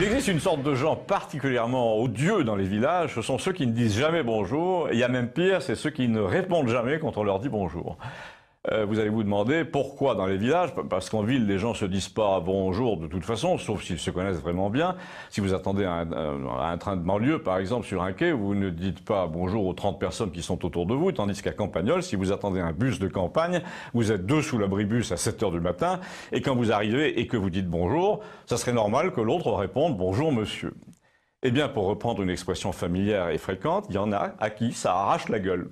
Il existe une sorte de gens particulièrement odieux dans les villages. Ce sont ceux qui ne disent jamais bonjour. Il y a même pire, c'est ceux qui ne répondent jamais quand on leur dit bonjour. Euh, vous allez vous demander pourquoi dans les villages, parce qu'en ville, les gens se disent pas bonjour de toute façon, sauf s'ils se connaissent vraiment bien. Si vous attendez un, euh, train de banlieue, par exemple, sur un quai, vous ne dites pas bonjour aux 30 personnes qui sont autour de vous, tandis qu'à Campagnol, si vous attendez un bus de campagne, vous êtes deux sous l'abribus à 7 heures du matin, et quand vous arrivez et que vous dites bonjour, ça serait normal que l'autre réponde bonjour monsieur. Eh bien, pour reprendre une expression familière et fréquente, il y en a à qui ça arrache la gueule.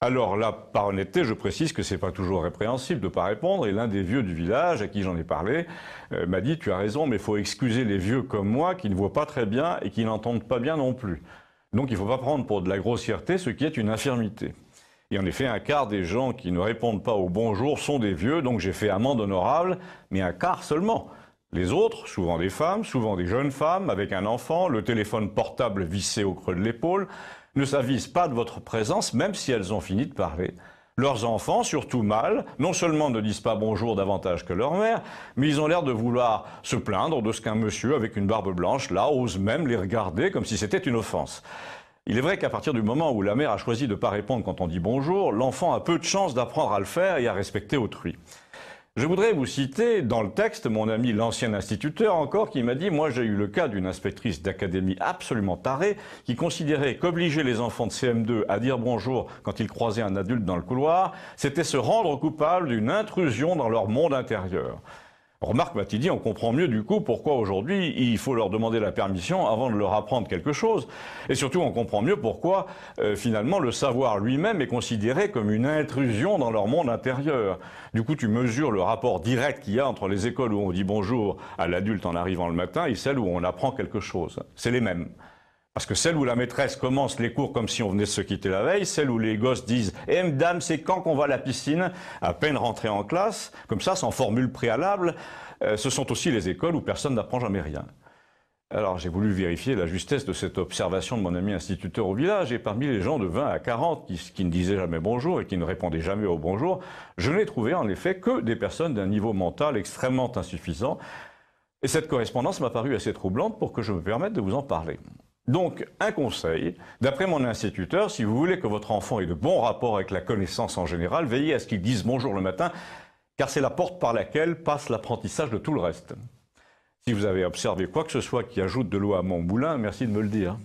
Alors là, par honnêteté, je précise que ce n'est pas toujours répréhensible de ne pas répondre. Et l'un des vieux du village à qui j'en ai parlé euh, m'a dit "Tu as raison, mais il faut excuser les vieux comme moi qui ne voient pas très bien et qui n'entendent pas bien non plus." Donc, il ne faut pas prendre pour de la grossièreté ce qui est une infirmité. Et en effet, un quart des gens qui ne répondent pas au bonjour sont des vieux, donc j'ai fait amende honorable, mais un quart seulement. Les autres, souvent des femmes, souvent des jeunes femmes, avec un enfant, le téléphone portable vissé au creux de l'épaule, ne s'avisent pas de votre présence, même si elles ont fini de parler. Leurs enfants, surtout mâles, non seulement ne disent pas bonjour davantage que leur mère, mais ils ont l'air de vouloir se plaindre de ce qu'un monsieur avec une barbe blanche, là, ose même les regarder comme si c'était une offense. Il est vrai qu'à partir du moment où la mère a choisi de ne pas répondre quand on dit bonjour, l'enfant a peu de chance d'apprendre à le faire et à respecter autrui. Je voudrais vous citer dans le texte mon ami l'ancien instituteur encore qui m'a dit moi j'ai eu le cas d'une inspectrice d'académie absolument tarée qui considérait qu'obliger les enfants de CM2 à dire bonjour quand ils croisaient un adulte dans le couloir, c'était se rendre coupable d'une intrusion dans leur monde intérieur. Remarque, ma on comprend mieux du coup pourquoi aujourd'hui il faut leur demander la permission avant de leur apprendre quelque chose. Et surtout, on comprend mieux pourquoi euh, finalement le savoir lui-même est considéré comme une intrusion dans leur monde intérieur. Du coup, tu mesures le rapport direct qu'il y a entre les écoles où on dit bonjour à l'adulte en arrivant le matin et celles où on apprend quelque chose. C'est les mêmes. Parce que celle où la maîtresse commence les cours comme si on venait de se quitter la veille, celle où les gosses disent Eh madame, c'est quand qu'on va à la piscine ?⁇ à peine rentré en classe, comme ça, sans formule préalable, euh, ce sont aussi les écoles où personne n'apprend jamais rien. Alors j'ai voulu vérifier la justesse de cette observation de mon ami instituteur au village, et parmi les gens de 20 à 40 qui, qui ne disaient jamais bonjour et qui ne répondaient jamais au bonjour, je n'ai trouvé en effet que des personnes d'un niveau mental extrêmement insuffisant, et cette correspondance m'a paru assez troublante pour que je me permette de vous en parler. Donc, un conseil, d'après mon instituteur, si vous voulez que votre enfant ait de bons rapports avec la connaissance en général, veillez à ce qu'il dise bonjour le matin, car c'est la porte par laquelle passe l'apprentissage de tout le reste. Si vous avez observé quoi que ce soit qui ajoute de l'eau à mon moulin, merci de me le dire.